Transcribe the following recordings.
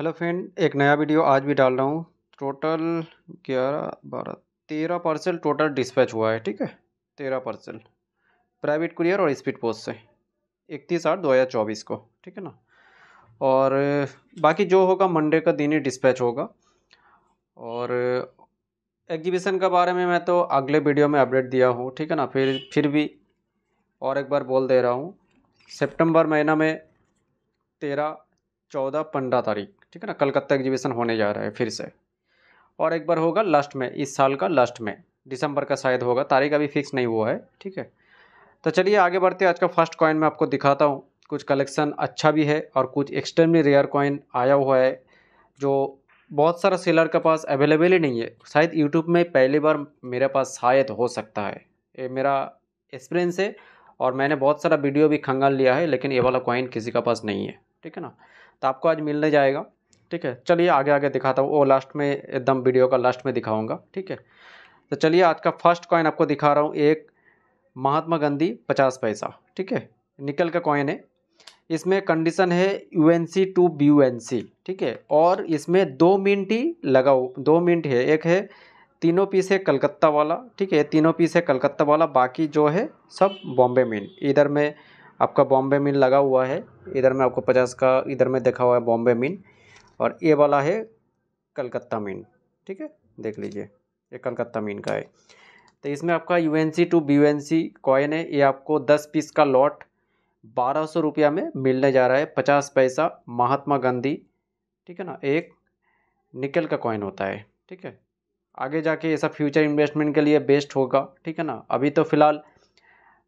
hello friend एक नया video आज भी डाल रहा हूँ टोटल ग्यारह बारह तेरह पार्सल टोटल डिस्पैच हुआ है ठीक है तेरह पार्सल प्राइवेट कुरियर और स्पीड पोस्ट से इकतीस आठ दो हज़ार चौबीस को ठीक है ना और बाकी जो होगा मंडे का दिन ही डिस्पैच होगा और एग्जीबिशन के बारे में मैं तो अगले वीडियो में अपडेट दिया हूँ ठीक है ना फिर फिर भी और एक बार बोल दे रहा हूँ सेप्टेम्बर महीना में तेरह चौदह पंद्रह तारीख ठीक है ना कलकत्ता एग्जीबिशन होने जा रहा है फिर से और एक बार होगा लास्ट में इस साल का लास्ट में दिसंबर का शायद होगा तारीख अभी फिक्स नहीं हुआ है ठीक है तो चलिए आगे बढ़ते आज का फर्स्ट कॉइन मैं आपको दिखाता हूँ कुछ कलेक्शन अच्छा भी है और कुछ एक्सट्रीमली रेयर कॉइन आया हुआ है जो बहुत सारा सेलर के पास अवेलेबल ही नहीं है शायद यूट्यूब में पहली बार मेरे पास शायद हो सकता है ये मेरा एक्सपीरियंस है और मैंने बहुत सारा वीडियो भी खंगाल लिया है लेकिन ये वाला कॉइन किसी का पास नहीं है ठीक है ना तो आपको आज मिलने जाएगा ठीक है चलिए आगे आगे दिखाता हूँ वो लास्ट में एकदम वीडियो का लास्ट में दिखाऊंगा ठीक है तो चलिए आज का फर्स्ट कॉइन आपको दिखा रहा हूँ एक महात्मा गांधी पचास पैसा ठीक है निकल का कॉइन है इसमें कंडीशन है U N C to B U N C ठीक है और इसमें दो मिनट ही लगाओ दो मिनट है एक है तीनों पीस है कलकत्ता वाला ठीक है तीनों पीस है कलकत्ता वाला बाकी जो है सब बॉम्बे मिन इधर में आपका बॉम्बे मिन लगा हुआ है इधर में आपको पचास का इधर में देखा हुआ है बॉम्बे मिन और ये वाला है कलकत्ता मीन ठीक है देख लीजिए ये कलकत्ता मीन का है तो इसमें आपका U N C to B U N C coin है ये आपको दस पीस का लॉट बारह सौ रुपया में मिलने जा रहा है पचास पैसा महात्मा गांधी ठीक है ना एक निकल का कॉइन होता है ठीक है आगे जाके ऐसा फ्यूचर इन्वेस्टमेंट के लिए बेस्ट होगा ठीक है ना अभी तो फ़िलहाल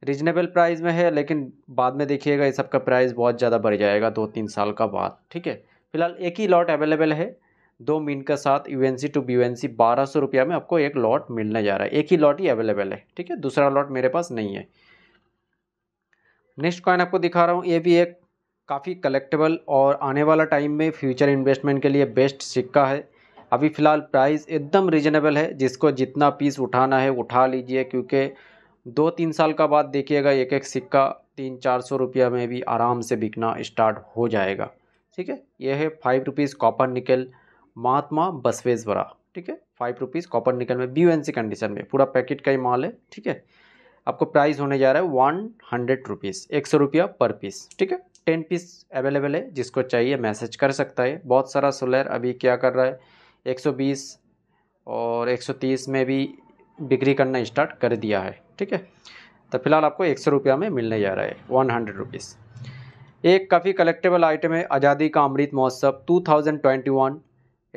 रिजनेबल प्राइस में है लेकिन बाद में देखिएगा ये सब का प्राइस बहुत ज़्यादा बढ़ जाएगा दो तीन साल का बाद ठीक है फिलहाल एक ही लॉट अवेलेबल है दो मिनट के साथ U N C to B N C बारह सौ रुपया में आपको एक लॉट मिलने जा रहा है एक ही लॉट ही अवेलेबल है ठीक है दूसरा लॉट मेरे पास नहीं है नेक्स्ट कॉइन आपको दिखा रहा हूँ ये भी एक काफ़ी कलेक्टेबल और आने वाला टाइम में फ्यूचर इन्वेस्टमेंट के लिए बेस्ट सिक्का है अभी फ़िलहाल प्राइस एकदम रिजनेबल है जिसको जितना पीस उठाना है उठा लीजिए क्योंकि दो तीन साल का बाद देखिएगा एक एक सिक्का तीन चार सौ रुपया में भी आराम से बिकना स्टार्ट हो जाएगा ठीक है यह है फाइव रुपीज़ कॉपर निकल महात्मा बसवेश्वरा ठीक है फाइव रुपीज़ कॉपर निकल में बी सी कंडीशन में पूरा पैकेट का ही माल है ठीक है आपको प्राइस होने जा रहा है वन हंड्रेड रुपीज़ एक सौ रुपया पर पीस ठीक है टेन पीस अवेलेबल है जिसको चाहिए मैसेज कर सकता है बहुत सारा सोलर अभी क्या कर रहा है एक सौ बीस और एक सौ तीस में भी बिक्री करना स्टार्ट कर दिया है ठीक है तो फिलहाल आपको एक सौ रुपया में मिलने जा रहा है वन हंड्रेड रुपीज़ एक काफ़ी कलेक्टेबल आइटम है आज़ादी का अमृत महोत्सव 2021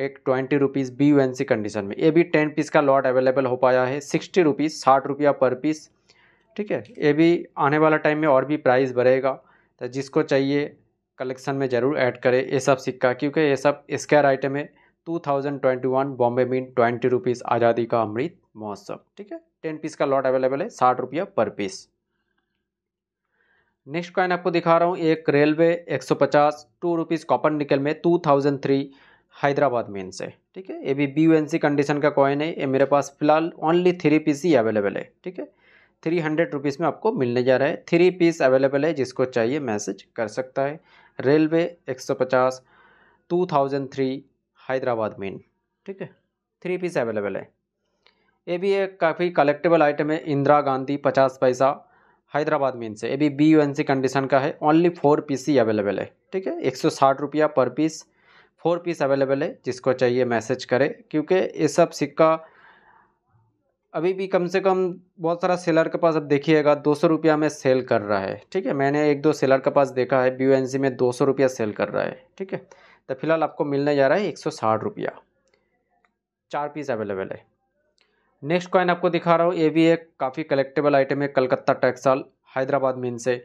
एक twenty rupees B U condition में ये भी टेन पीस का लॉट अवेलेबल हो पाया है सिक्सटी रुपीज़ साठ रुपया पर पीस ठीक है ये भी आने वाला टाइम में और भी प्राइस बढ़ेगा तो जिसको चाहिए कलेक्शन में ज़रूर ऐड करें ये सब सिक्का क्योंकि ये सब स्क्वायर आइटम है 2021 बॉम्बे मीन ट्वेंटी रुपीज़ आज़ादी का अमृत महोत्सव ठीक है टेन पीस का लॉट अवेलेबल है साठ रुपया पर पीस नेक्स्ट कॉइन आपको दिखा रहा हूँ एक railway 150 to rupees copper nickel में 2003 हैदराबाद मेन से ठीक है ये भी बी एन सी कंडीशन का कॉइन है ये मेरे पास फिलहाल ओनली थ्री पीस ही अवेलेबल है ठीक है थ्री हंड्रेड रुपीज़ में आपको मिलने जा रहा है थ्री पीस अवेलेबल है जिसको चाहिए मैसेज कर सकता है रेलवे एक सौ पचास two thousand three Hyderabad mint ठीक है थ्री पीस अवेलेबल है ये भी एक काफ़ी कलेक्टेबल आइटम है इंदिरा गांधी पचास पैसा हैदराबाद मीन से अभी B U N C condition का है ओनली फोर पीस ही अवेलेबल है ठीक है एक सौ साठ रुपया पर पीस फोर पीस अवेलेबल है जिसको चाहिए मैसेज करें क्योंकि ये सब सिक्का अभी भी कम से कम बहुत सारा सेलर के पास अब देखिएगा दो सौ रुपया में सेल कर रहा है ठीक है मैंने एक दो सेलर के पास देखा है बी एन सी में दो सौ रुपया सेल कर रहा है ठीक है तो फिलहाल आपको मिलने जा रहा है एक सौ साठ रुपया चार पीस अवेलेबल है नेक्स्ट कॉइन आपको दिखा रहा हूँ ये भी एक काफ़ी कलेक्टेबल आइटम है कलकत्ता टेक्सटाइल हैदराबाद मीन से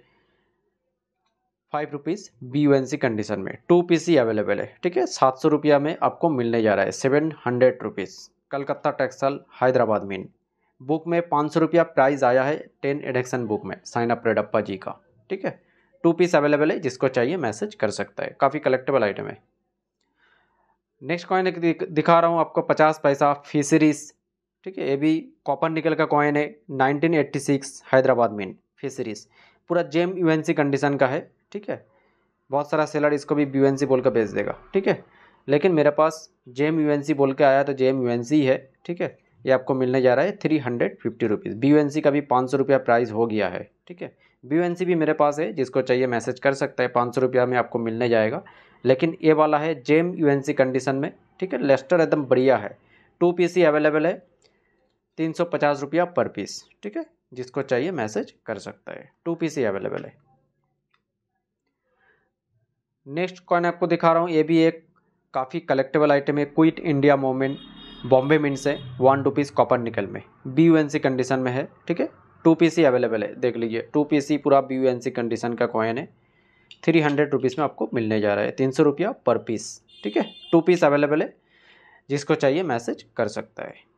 five rupees B U N C condition में टू पी सी अवेलेबल है ठीक है सात सौ रुपया में आपको मिलने जा रहा है seven hundred rupees Calcutta textile Hyderabad mint book में पाँच सौ रुपया प्राइस आया है टेन एडेक्शन बुक में साइन अप रेडप्पा जी का ठीक है टू पीस अवेलेबल है जिसको चाहिए मैसेज कर सकता है काफ़ी कलेक्टेबल आइटम है नेक्स्ट कॉइन दिखा रहा हूँ आपको पचास पैसा फिशरीज ठीक है ये भी कॉपर निकल का कॉइन है 1986 हैदराबाद में फिशरीज़ पूरा जेम यूएनसी कंडीशन का है ठीक है बहुत सारा सेलर इसको भी यूएनसी बोल कर बेच देगा ठीक है लेकिन मेरे पास जेम यूएनसी बोल के आया तो जेम यूएनसी है ठीक है ये आपको मिलने जा रहा है three hundred fifty rupees B U का भी पाँच सौ रुपया प्राइस हो गया है ठीक है बी यू भी मेरे पास है जिसको चाहिए मैसेज कर सकता है पाँच सौ रुपया में आपको मिलने जाएगा लेकिन ये वाला है जेम यू कंडीशन में ठीक है लेस्टर एकदम बढ़िया है टू पीसी अवेलेबल है तीन सौ पचास रुपया पर पीस ठीक है जिसको चाहिए मैसेज कर सकता है टू पीस ही अवेलेबल है नेक्स्ट कॉइन आपको दिखा रहा हूँ ये भी एक काफ़ी कलेक्टेबल आइटम है quit India movement Bombay mint से वन रुपीज़ कॉपर निकल में B U N C condition में है ठीक है टू पी सी अवेलेबल है देख लीजिए टू पी सी पूरा B U N C condition का कॉइन है थ्री हंड्रेड रुपीज़ में आपको मिलने जा रहा है तीन सौ रुपया पर पीस ठीक है टू पीस अवेलेबल है जिसको चाहिए मैसेज कर सकता है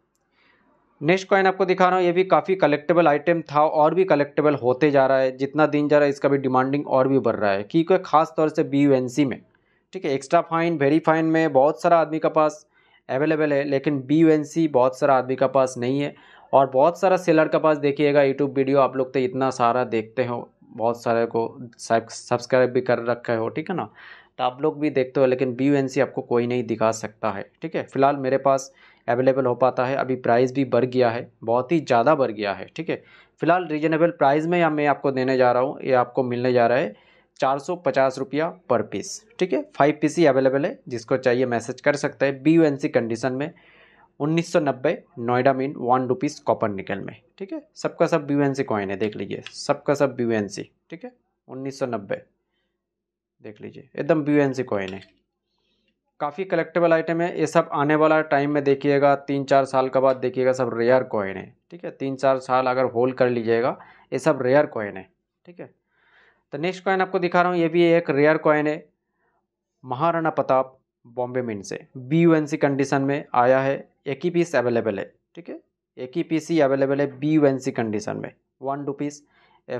नेक्स्ट कॉइन आपको दिखा रहा हूँ ये भी काफ़ी कलेक्टेबल आइटम था और भी कलेक्टेबल होते जा रहा है जितना दिन जा रहा है इसका भी डिमांडिंग और भी बढ़ रहा है क्योंकि खास तौर से बी में ठीक है एक्स्ट्रा फाइन वेरी फाइन में बहुत सारा आदमी का पास अवेलेबल है लेकिन बी बहुत सारा आदमी का पास नहीं है और बहुत सारा सेलर के पास देखिएगा यूट्यूब वीडियो आप लोग तो इतना सारा देखते हो बहुत सारे को सब्सक्राइब भी कर रखे हो ठीक है ना तो आप लोग भी देखते हो लेकिन बी आपको कोई नहीं दिखा सकता है ठीक है फिलहाल मेरे पास अवेलेबल हो पाता है अभी प्राइस भी बढ़ गया है बहुत ही ज़्यादा बढ़ गया है ठीक है फ़िलहाल रीजनेबल प्राइस में या मैं आपको देने जा रहा हूँ ये आपको मिलने जा रहा है चार सौ पचास रुपया पर पीस ठीक है फाइव पीस ही अवेलेबल है जिसको चाहिए मैसेज कर सकते हैं B U N C condition में उन्नीस सौ नब्बे Noida mint one rupees copper nickel में ठीक है सबका सब B U N C coin है देख लीजिए सबका सब बी यू एन सी ठीक है उन्नीस सौ नब्बे देख लीजिए एकदम B U N C coin है काफ़ी कलेक्टेबल आइटम है ये सब आने वाला टाइम में देखिएगा तीन चार साल के बाद देखिएगा सब रेयर कॉइन है ठीक है तीन चार साल अगर होल्ड कर लीजिएगा ये सब रेयर कॉइन है ठीक है तो नेक्स्ट कॉइन आपको दिखा रहा हूँ ये भी एक रेयर कॉइन है महाराणा प्रताप बॉम्बे मिन से B U N C condition में आया है एक ही पीस अवेलेबल है ठीक है एक ही पीस ही अवेलेबल है B U N C condition में one rupees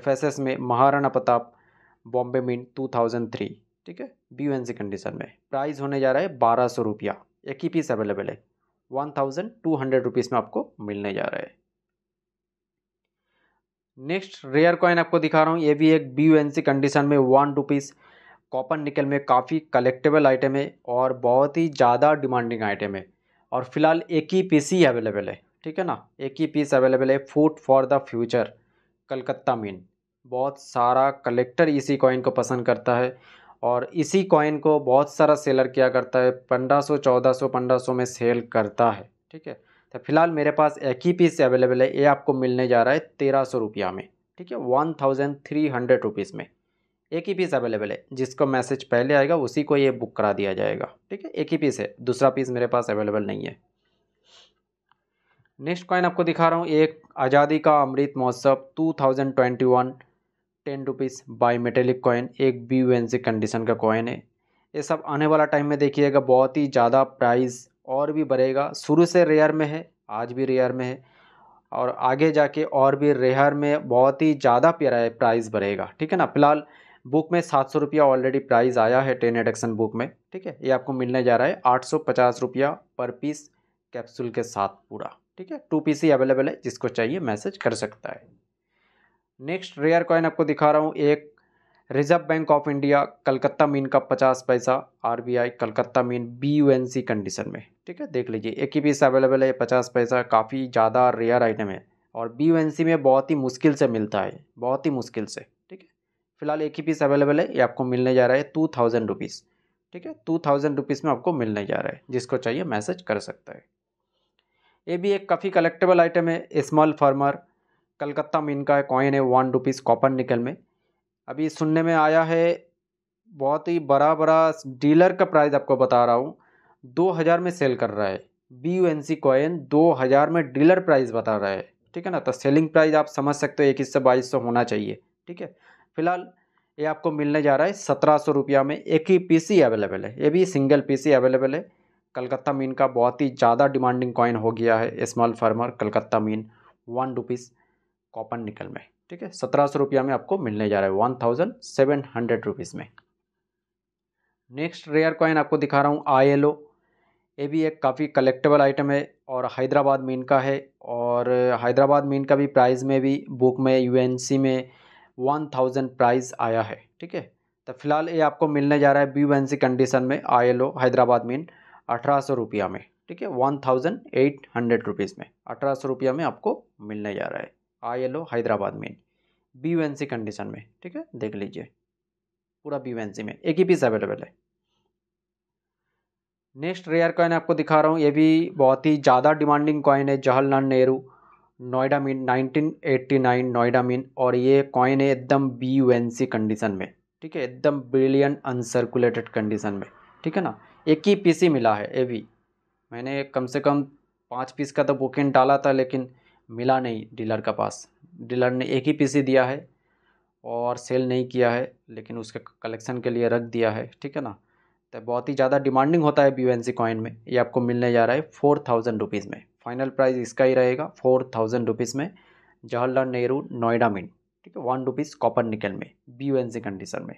F S S में महाराणा प्रताप बॉम्बे मिन टू थाउजेंड थ्री ठीक है B U N C condition में प्राइस होने जा रहा है बारह सौ रुपया एक ही पीस अवेलेबल है one thousand two hundred rupees में आपको मिलने जा रहा है नेक्स्ट रेयर कॉइन आपको दिखा रहा हूँ ये भी एक B U N C condition में वन रुपीज़ कॉपर निकल में काफ़ी कलेक्टेबल आइटम है और बहुत ही ज़्यादा डिमांडिंग आइटम है और फिलहाल एक ही पीस ही अवेलेबल है ठीक है ना एक ही पीस अवेलेबल है food for the future Calcutta mint बहुत सारा कलेक्टर इसी कॉइन को पसंद करता है और इसी कॉइन को बहुत सारा सेलर किया करता है पंद्रह सौ चौदह सौ पंद्रह सौ में सेल करता है ठीक है तो फिलहाल मेरे पास एक ही पीस अवेलेबल है ये आपको मिलने जा रहा है तेरह सौ रुपया में ठीक है one thousand three hundred rupees में एक ही पीस अवेलेबल है जिसको मैसेज पहले आएगा उसी को ये बुक करा दिया जाएगा ठीक है एक ही पीस है दूसरा पीस मेरे पास अवेलेबल नहीं है नेक्स्ट कॉइन आपको दिखा रहा हूँ एक आज़ादी का Amrit Mahotsav 2021 ten rupees bimetallic coin एक बी सी कंडीशन का कॉइन है ये सब आने वाला टाइम में देखिएगा बहुत ही ज़्यादा प्राइस और भी बढ़ेगा शुरू से रेयर में है आज भी रेयर में है और आगे जाके और भी रेयर में बहुत ही ज़्यादा प्राइस बढ़ेगा ठीक है ना फिलहाल बुक में सात सौ रुपया ऑलरेडी प्राइस आया है टेन एडक्शन बुक में ठीक है ये आपको मिलने जा रहा है आठ सौ पचास रुपया पर पीस कैप्सूल के साथ पूरा ठीक है टू पीस ही अवेलेबल है जिसको चाहिए मैसेज कर सकता है नेक्स्ट रेयर कॉइन आपको दिखा रहा हूँ एक Reserve Bank of India Calcutta mint का पचास पैसा RBI Calcutta mint B U N C condition में ठीक है देख लीजिए एक ही पीस अवेलेबल है पचास पैसा काफ़ी ज़्यादा रेयर आइटम है और बी यू एन सी में बहुत ही मुश्किल से मिलता है बहुत ही मुश्किल से ठीक है फिलहाल एक ही पीस अवेलेबल है ये आपको मिलने जा रहा है टू थाउजेंड रुपीज़ ठीक है टू थाउजेंड रुपीज़ में आपको मिलने जा रहा है जिसको चाहिए मैसेज कर सकता है ये भी एक काफ़ी कलेक्टेबल आइटम है स्मॉल फार्मर कलकत्ता में इनका कॉइन है वन रुपीज़ कॉपर निकल में अभी सुनने में आया है बहुत ही बड़ा बड़ा डीलर का प्राइस आपको बता रहा हूँ दो हज़ार में सेल कर रहा है B U N C coin दो हज़ार में डीलर प्राइस बता रहा है ठीक है ना तो सेलिंग प्राइस आप समझ सकते हो इक्कीस से बाईस सौ होना चाहिए ठीक है फिलहाल ये आपको मिलने जा रहा है सत्रह सौ रुपया में एक ही पीसी अवेलेबल है ये भी सिंगल पीसी अवेलेबल है कलकत्ता मीन का बहुत ही ज़्यादा डिमांडिंग कॉइन हो गया है small farmer Calcutta mint one rupees copper nickel में ठीक है सत्रह सौ रुपया में आपको मिलने जा रहा है one thousand seven hundred rupees में नेक्स्ट रेयर कॉइन आपको दिखा रहा हूँ आई एल ओ ये भी एक काफ़ी कलेक्टेबल आइटम है और हैदराबाद मीन का है और हैदराबाद मीन का भी प्राइस में भी बुक में सी में वन थाउजेंड प्राइज़ आया है ठीक है तो फिलहाल ये आपको मिलने जा रहा है बी एन सी कंडीशन में I L O Hyderabad mint अठारह सौ रुपया में ठीक है one thousand eight hundred rupees में अठारह सौ रुपया में आपको मिलने जा रहा है आई एल ओ हैदराबाद में बी एन सी कंडीशन में ठीक है देख लीजिए पूरा बी एन सी में एक ही पीस अवेलेबल है नेक्स्ट रेयर कॉइन आपको दिखा रहा हूँ ये भी बहुत ही ज़्यादा डिमांडिंग कॉइन है जवाहरलाल नेहरू नोएडा मीन 1989 नोएडा मीन और ये कॉइन है एकदम बी एन सी कंडीशन में ठीक है एकदम ब्रिलियन अनसर्कुलेटेड कंडीशन में ठीक है ना एक ही पीस ही मिला है ये भी मैंने कम से कम पाँच पीस का तो बुकिंग डाला था लेकिन मिला नहीं डीलर का पास डीलर ने एक ही पीसी दिया है और सेल नहीं किया है लेकिन उसके कलेक्शन के लिए रख दिया है ठीक है ना तो बहुत ही ज़्यादा डिमांडिंग होता है बी कॉइन में ये आपको मिलने जा रहा है फोर थाउजेंड रुपीज़ में फाइनल प्राइस इसका ही रहेगा फोर थाउजेंड रुपीज़ में जवाहरलाल नेहरू नोएडा मिन ठीक है वन रुपीज़ कॉपर निकल में बी कंडीशन में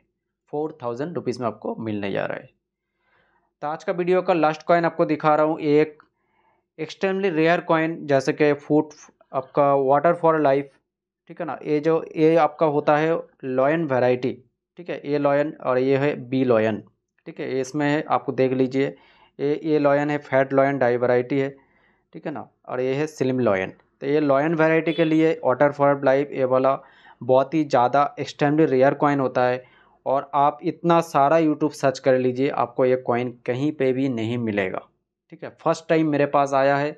फोर थाउजेंड रुपीज़ में आपको मिलने जा रहा है तो आज का वीडियो का लास्ट कॉइन आपको दिखा रहा हूँ एक एक्सट्रीमली रेयर कॉइन जैसे कि फूड आपका वाटर फॉर लाइफ ठीक है ना ये जो ये आपका होता है लॉयन वेराइटी ठीक है ए लॉयन और ये है बी लॉयन ठीक है इसमें है आपको देख लीजिए ए ए लॉयन है फैट लॉयन डाई वेराइटी है ठीक है ना और ये है स्लिम लॉयन तो ये लॉयन वेराइटी के लिए वाटर फॉर लाइफ ये वाला बहुत ही ज़्यादा एक्सट्रीमली रेयर कॉइन होता है और आप इतना सारा यूट्यूब सर्च कर लीजिए आपको ये कॉइन कहीं पे भी नहीं मिलेगा ठीक है फर्स्ट टाइम मेरे पास आया है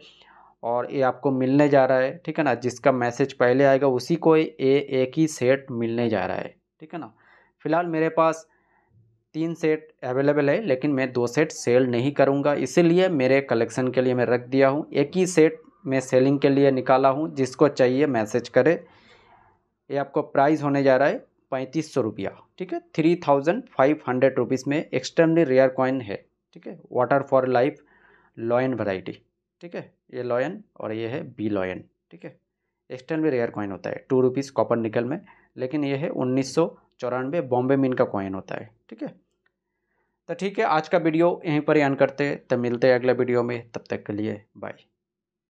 और ये आपको मिलने जा रहा है ठीक है ना जिसका मैसेज पहले आएगा उसी को ये एक ही सेट मिलने जा रहा है ठीक है ना फ़िलहाल मेरे पास तीन सेट अवेलेबल है लेकिन मैं दो सेट सेल नहीं करूँगा इसीलिए मेरे कलेक्शन के लिए मैं रख दिया हूँ एक ही सेट मैं सेलिंग के लिए निकाला हूँ जिसको चाहिए मैसेज करे ये आपको प्राइस होने जा रहा है पैंतीस सौ रुपया ठीक है three thousand five hundred rupees में एक्सट्रीमली रेयर कॉइन है ठीक है water for life lion variety ठीक है ये लॉयन और ये है बी लॉयन ठीक है एक्सटर्न भी रेयर कॉइन होता है टू रुपीज़ कॉपर निकल में लेकिन ये है उन्नीस सौ चौरानवे बॉम्बे मिन का कॉइन होता है ठीक है तो ठीक है आज का वीडियो यहीं पर ही अन करते हैं तब मिलते हैं अगले वीडियो में तब तक के लिए बाय